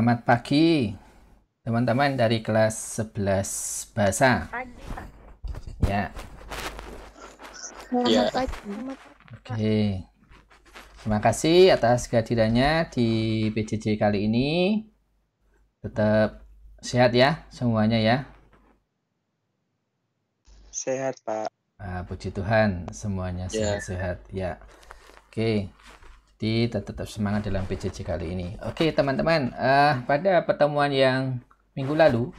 Selamat pagi teman-teman dari kelas 11 bahasa. Pagi. Ya. Selamat ya. pagi. Oke. Okay. Terima kasih atas kehadirannya di PJJ kali ini. Tetap sehat ya semuanya ya. Sehat, Pak. Ah, puji Tuhan semuanya ya. sehat-sehat ya. Sehat, ya. Oke. Okay. Jadi tetap semangat dalam PJJ kali ini. Oke teman-teman, uh, pada pertemuan yang minggu lalu,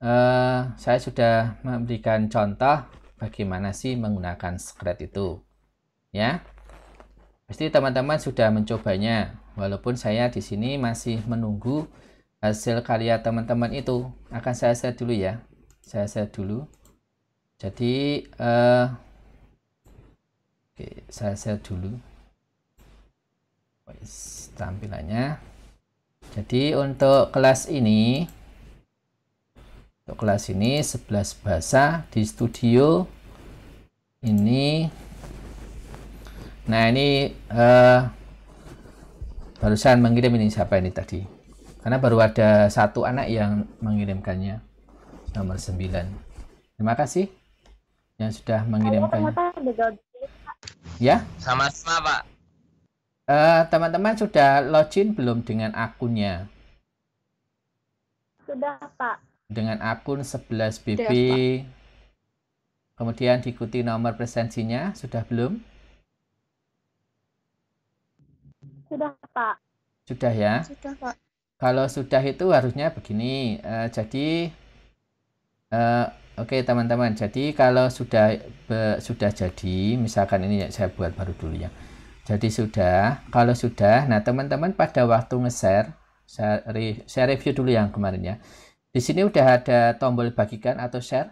uh, saya sudah memberikan contoh bagaimana sih menggunakan secret itu. Ya, pasti teman-teman sudah mencobanya. Walaupun saya di sini masih menunggu hasil karya teman-teman itu. Akan saya share dulu ya. Saya share dulu. Jadi, uh, oke, okay, saya share dulu tampilannya. Jadi untuk kelas ini untuk kelas ini 11 bahasa di studio ini nah ini uh, barusan mengirim ini siapa ini tadi karena baru ada satu anak yang mengirimkannya nomor 9 terima kasih yang sudah mengirimkan ya sama-sama pak Eh, teman-teman uh, sudah login belum dengan akunnya? Sudah, Pak. Dengan akun 11BB. Kemudian diikuti nomor presensinya, sudah belum? Sudah, Pak. Sudah ya? Sudah, Pak. Kalau sudah itu harusnya begini. Uh, jadi uh, oke okay, teman-teman. Jadi kalau sudah be, sudah jadi, misalkan ini ya, saya buat baru dulu ya. Jadi sudah, kalau sudah, nah teman-teman pada waktu nge-share, saya, saya review dulu yang kemarin ya. Di sini udah ada tombol bagikan atau share.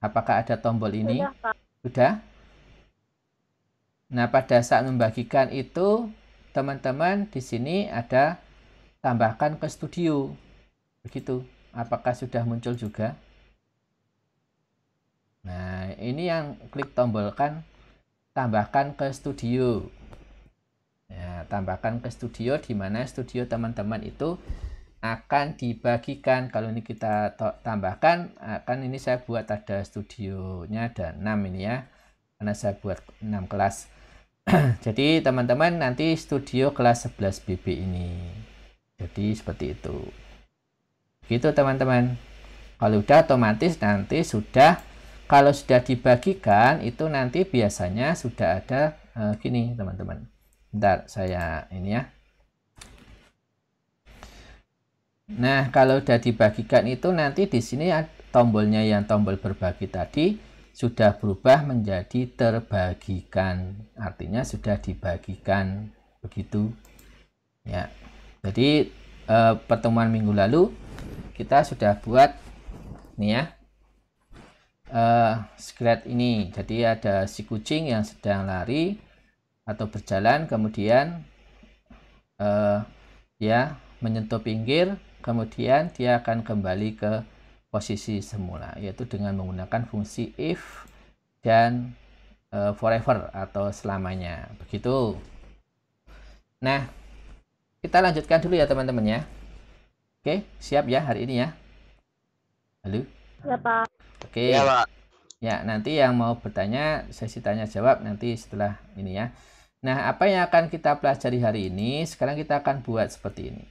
Apakah ada tombol ini? sudah? Nah, pada saat membagikan itu, teman-teman di sini ada tambahkan ke studio. Begitu. Apakah sudah muncul juga? Nah, ini yang klik tombol kan tambahkan ke studio. Ya, tambahkan ke studio di mana studio teman-teman itu akan dibagikan. Kalau ini kita tambahkan, akan ini saya buat ada studionya ada 6 ini ya. Karena saya buat 6 kelas. Jadi teman-teman nanti studio kelas 11 BB ini. Jadi seperti itu. Gitu teman-teman. Kalau udah otomatis nanti sudah kalau sudah dibagikan itu nanti biasanya sudah ada uh, gini teman-teman Ntar saya ini ya nah kalau sudah dibagikan itu nanti di sini ya tombolnya yang tombol berbagi tadi sudah berubah menjadi terbagikan artinya sudah dibagikan begitu ya jadi eh, pertemuan minggu lalu kita sudah buat nih ya uh, eh, skelet ini. Jadi ada si kucing yang sedang lari atau berjalan kemudian uh, ya menyentuh pinggir kemudian dia akan kembali ke posisi semula yaitu dengan menggunakan fungsi if dan uh, forever atau selamanya begitu nah kita lanjutkan dulu ya teman-teman ya oke siap ya hari ini ya halo ya Oke. Ya, Pak. Ya, nanti yang mau bertanya sesi tanya jawab nanti setelah ini ya. Nah, apa yang akan kita pelajari hari ini? Sekarang kita akan buat seperti ini.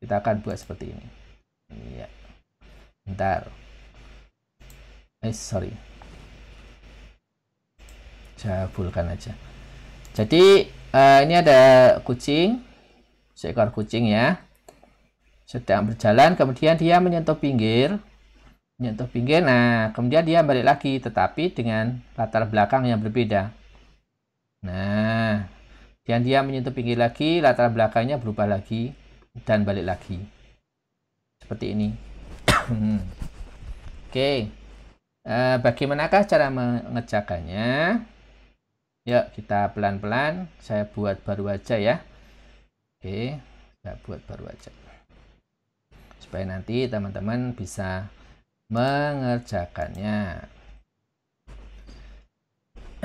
Kita akan buat seperti ini. Iya. Bentar. Eh, sorry. Jabulkan aja. Jadi, uh, ini ada kucing. Seekor kucing ya. Sedang berjalan, kemudian dia menyentuh pinggir nyentuh pinggir. Nah, kemudian dia balik lagi, tetapi dengan latar belakang yang berbeda. Nah, dan dia menyentuh pinggir lagi, latar belakangnya berubah lagi, dan balik lagi. Seperti ini. Oke. Okay. Uh, eh, bagaimanakah cara mengerjakannya? Yuk, ya, kita pelan-pelan. Saya buat baru aja ya. Oke, okay. saya buat baru aja. Supaya nanti teman-teman bisa mengerjakannya.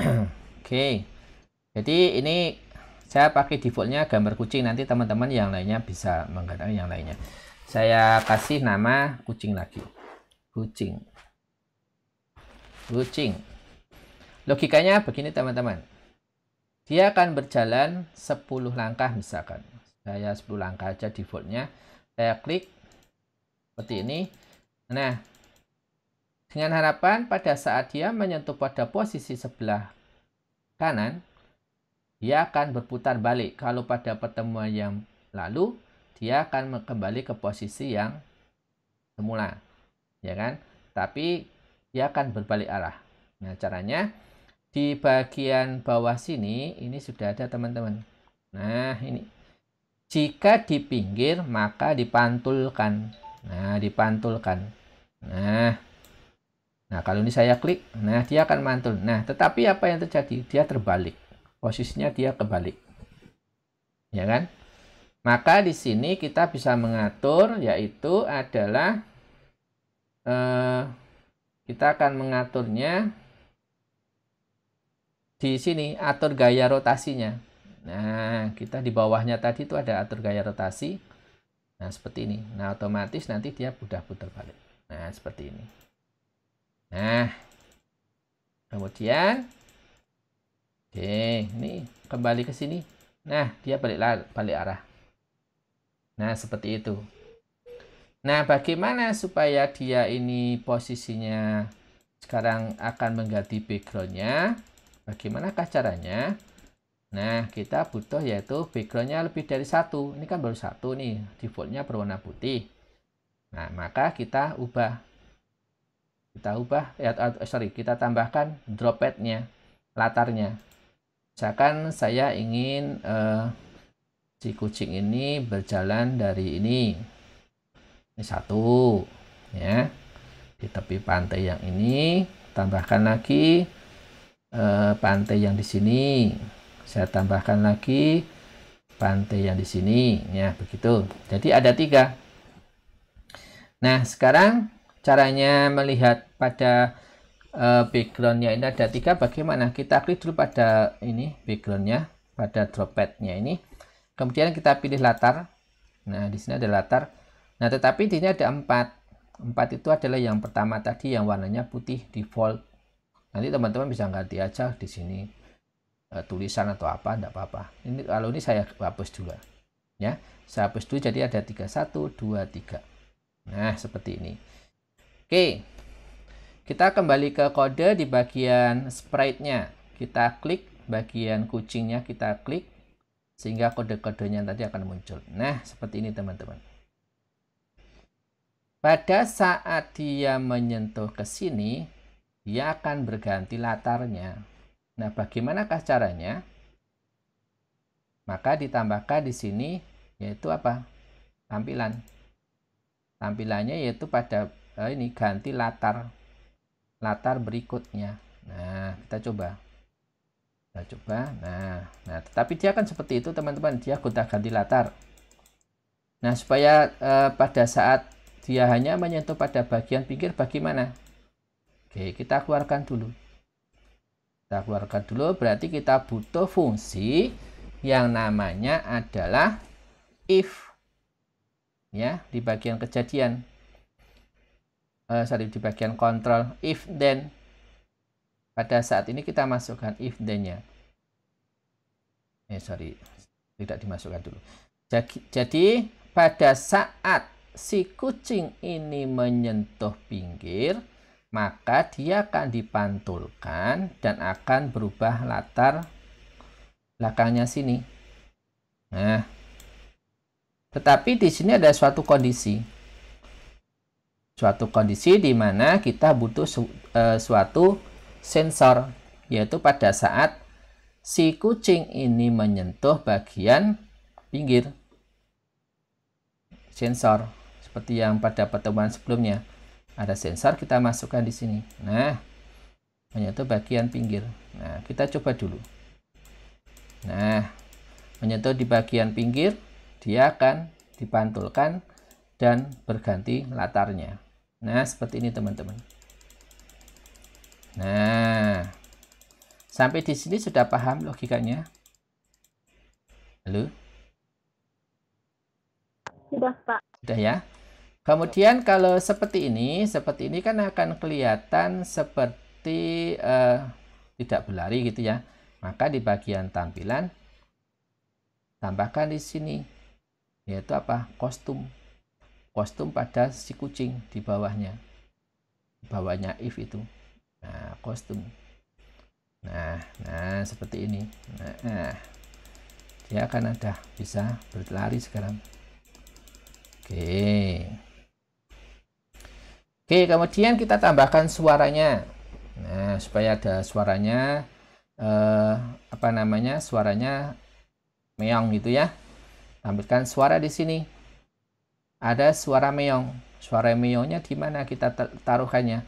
Oke, okay. jadi ini saya pakai defaultnya gambar kucing. Nanti teman-teman yang lainnya bisa menggunakan yang lainnya. Saya kasih nama kucing lagi. Kucing. Kucing. Logikanya begini teman-teman. Dia akan berjalan 10 langkah misalkan. Saya 10 langkah aja defaultnya. Saya klik seperti ini. Nah, dengan harapan pada saat dia menyentuh pada posisi sebelah kanan, dia akan berputar balik. Kalau pada pertemuan yang lalu, dia akan kembali ke posisi yang semula. Ya kan? Tapi dia akan berbalik arah. Nah, caranya di bagian bawah sini ini sudah ada teman-teman. Nah, ini. Jika di pinggir maka dipantulkan. Nah, dipantulkan. Nah, Nah, kalau ini saya klik, nah dia akan mantul. Nah, tetapi apa yang terjadi? Dia terbalik. Posisinya dia kebalik. Ya kan? Maka di sini kita bisa mengatur yaitu adalah eh, kita akan mengaturnya di sini atur gaya rotasinya. Nah, kita di bawahnya tadi itu ada atur gaya rotasi. Nah, seperti ini. Nah, otomatis nanti dia sudah putar balik. Nah, seperti ini. Nah, kemudian, oke, ini kembali ke sini. Nah, dia balik balik arah. Nah, seperti itu. Nah, bagaimana supaya dia ini posisinya sekarang akan mengganti backgroundnya? Bagaimanakah caranya? Nah, kita butuh yaitu backgroundnya lebih dari satu. Ini kan baru satu nih, defaultnya berwarna putih. Nah, maka kita ubah kita ubah ya eh, sorry kita tambahkan dropetnya latarnya misalkan saya ingin uh, si kucing ini berjalan dari ini ini satu ya di tepi pantai yang ini tambahkan lagi uh, pantai yang di sini saya tambahkan lagi pantai yang di sini ya begitu jadi ada tiga nah sekarang caranya melihat pada uh, backgroundnya ini ada tiga bagaimana kita klik dulu pada ini backgroundnya pada dropletnya ini kemudian kita pilih latar nah di sini ada latar nah tetapi di ada empat empat itu adalah yang pertama tadi yang warnanya putih default nanti teman-teman bisa ganti aja di sini uh, tulisan atau apa enggak apa-apa ini kalau ini saya hapus dulu ya saya hapus dulu jadi ada tiga satu dua tiga nah seperti ini Oke, kita kembali ke kode di bagian sprite-nya. Kita klik bagian kucingnya, kita klik sehingga kode-kodenya tadi akan muncul. Nah, seperti ini teman-teman. Pada saat dia menyentuh ke sini, dia akan berganti latarnya. Nah, bagaimanakah caranya? Maka ditambahkan di sini yaitu apa? Tampilan. Tampilannya yaitu pada eh, ini ganti latar latar berikutnya nah kita coba kita coba nah nah tetapi dia akan seperti itu teman-teman dia gonta ganti latar nah supaya eh, pada saat dia hanya menyentuh pada bagian pinggir bagaimana oke kita keluarkan dulu kita keluarkan dulu berarti kita butuh fungsi yang namanya adalah if ya di bagian kejadian uh, sorry di bagian kontrol if then pada saat ini kita masukkan if then-nya eh sorry tidak dimasukkan dulu jadi, jadi pada saat si kucing ini menyentuh pinggir maka dia akan dipantulkan dan akan berubah latar belakangnya sini nah tetapi di sini ada suatu kondisi suatu kondisi di mana kita butuh su, uh, suatu sensor yaitu pada saat si kucing ini menyentuh bagian pinggir sensor seperti yang pada pertemuan sebelumnya ada sensor kita masukkan di sini nah menyentuh bagian pinggir nah kita coba dulu nah menyentuh di bagian pinggir dia akan dipantulkan dan berganti latarnya Nah, seperti ini teman-teman. Nah, sampai di sini sudah paham logikanya? Halo? Sudah, Pak. Sudah ya? Kemudian kalau seperti ini, seperti ini kan akan kelihatan seperti uh, tidak berlari gitu ya. Maka di bagian tampilan, tambahkan di sini, yaitu apa? Kostum kostum pada si kucing di bawahnya di bawahnya if itu nah kostum nah nah seperti ini nah, nah. dia akan ada bisa berlari sekarang oke oke kemudian kita tambahkan suaranya nah supaya ada suaranya eh, apa namanya suaranya meong gitu ya tampilkan suara di sini ada suara meong. Suara meongnya di mana kita taruhkannya?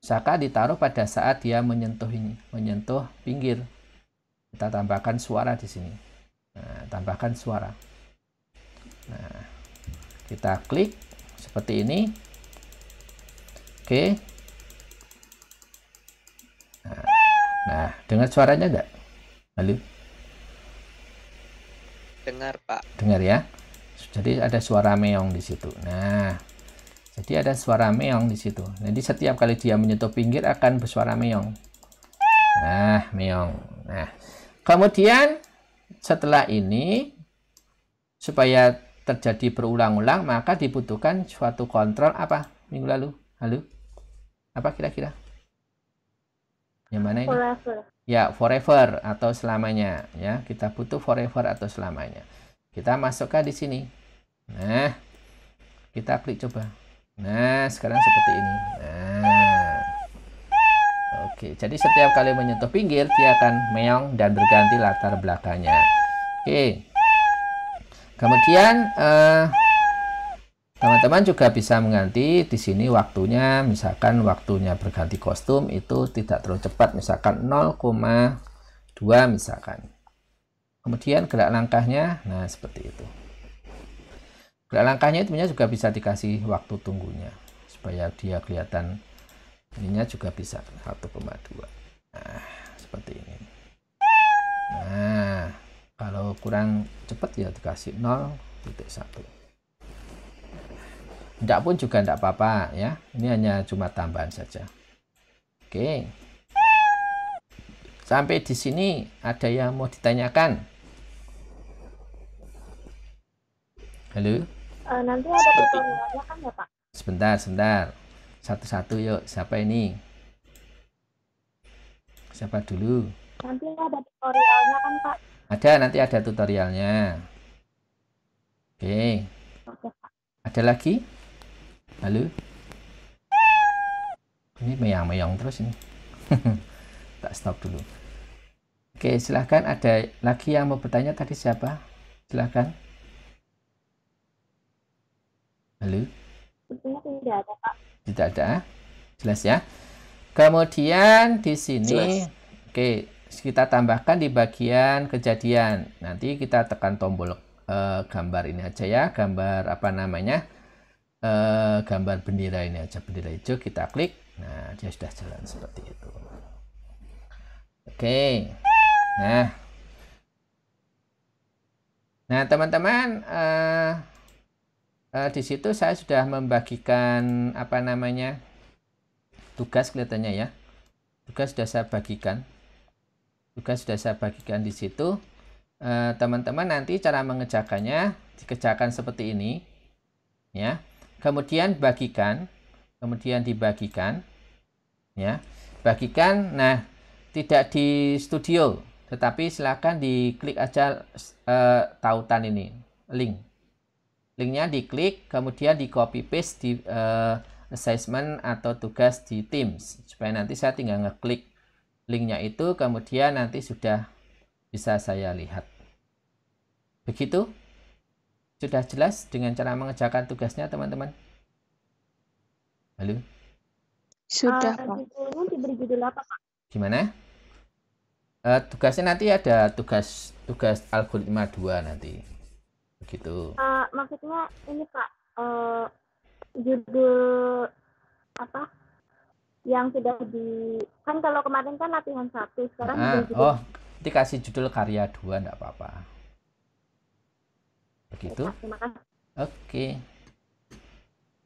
Saka ditaruh pada saat dia menyentuh ini, menyentuh pinggir. Kita tambahkan suara di sini. Nah, tambahkan suara. Nah, kita klik seperti ini. Oke. Nah, nah dengar suaranya enggak? Halo. Dengar, Pak. Dengar ya. Jadi ada suara meong di situ. Nah, jadi ada suara meong di situ. Jadi setiap kali dia menyentuh pinggir akan bersuara meong. Nah, meong. Nah, kemudian setelah ini supaya terjadi berulang-ulang maka dibutuhkan suatu kontrol apa minggu lalu? lalu Apa kira-kira? Yang mana ini? Forever. Ya, forever atau selamanya ya. Kita butuh forever atau selamanya. Kita masukkan di sini. Nah, kita klik coba. Nah, sekarang seperti ini. Nah. Oke, jadi setiap kali menyentuh pinggir, dia akan meong dan berganti latar belakangnya. Oke. Kemudian eh, teman-teman eh, juga bisa mengganti di sini waktunya, misalkan waktunya berganti kostum itu tidak terlalu cepat, misalkan 0,2 misalkan. Kemudian gerak langkahnya, nah seperti itu. Gerak langkahnya itu juga bisa dikasih waktu tunggunya supaya dia kelihatan ininya juga bisa 1,2. Nah, seperti ini. Nah, kalau kurang cepat ya dikasih 0.1 tidak pun juga tidak apa-apa ya ini hanya cuma tambahan saja oke sampai di sini ada yang mau ditanyakan Halo? Uh, nanti ada tutorialnya kan ya Pak? Sebentar, sebentar. Satu-satu yuk. Siapa ini? Siapa dulu? Nanti ada tutorialnya kan Pak? Ada, nanti ada tutorialnya. Oke. Okay. Ada lagi? Halo? Ini meyang-meyang terus ini. tak stop dulu. Oke, silahkan ada lagi yang mau bertanya tadi siapa? Silahkan. Halo? Sepertinya tidak ada, Pak. Tidak ada. Ah? Jelas ya. Kemudian di sini, oke, oke, kita tambahkan di bagian kejadian. Nanti kita tekan tombol uh, gambar ini aja ya, gambar apa namanya? Uh, gambar bendera ini aja, bendera hijau kita klik. Nah, dia sudah jalan seperti itu. Oke. Nah. Nah, teman-teman, uh, Eh, di situ saya sudah membagikan apa namanya tugas kelihatannya ya tugas sudah saya bagikan tugas sudah saya bagikan di situ eh, teman-teman uh, nanti cara mengejakannya dikejakan seperti ini ya kemudian bagikan kemudian dibagikan ya bagikan nah tidak di studio tetapi silakan diklik aja uh, tautan ini link linknya diklik kemudian di copy paste di uh, assessment atau tugas di Teams supaya nanti saya tinggal ngeklik linknya itu kemudian nanti sudah bisa saya lihat begitu sudah jelas dengan cara mengerjakan tugasnya teman-teman halo sudah ah, apa gimana uh, tugasnya nanti ada tugas tugas algoritma 2 nanti gitu uh, maksudnya ini pak uh, eh, judul apa yang sudah di kan kalau kemarin kan latihan satu sekarang ah, judul... oh nanti kasih judul karya dua enggak apa-apa begitu oke okay.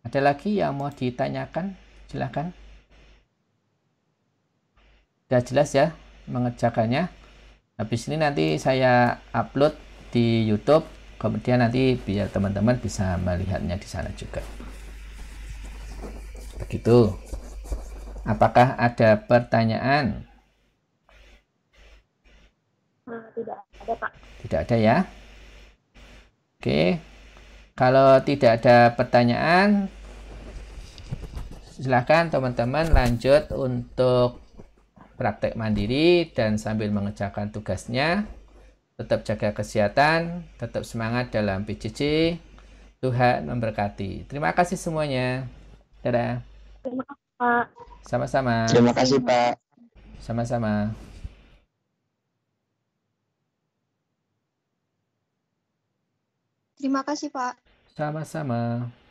ada lagi yang mau ditanyakan silahkan sudah jelas ya mengerjakannya habis ini nanti saya upload di YouTube kemudian nanti biar teman-teman bisa melihatnya di sana juga begitu apakah ada pertanyaan ah, tidak ada pak tidak ada ya oke kalau tidak ada pertanyaan silahkan teman-teman lanjut untuk praktek mandiri dan sambil mengerjakan tugasnya tetap jaga kesehatan, tetap semangat dalam PJJ. Tuhan memberkati. Terima kasih semuanya. Dadah. Terima kasih, Pak. Sama-sama. Terima kasih, Pak. Sama-sama. Terima kasih, Pak. Sama-sama.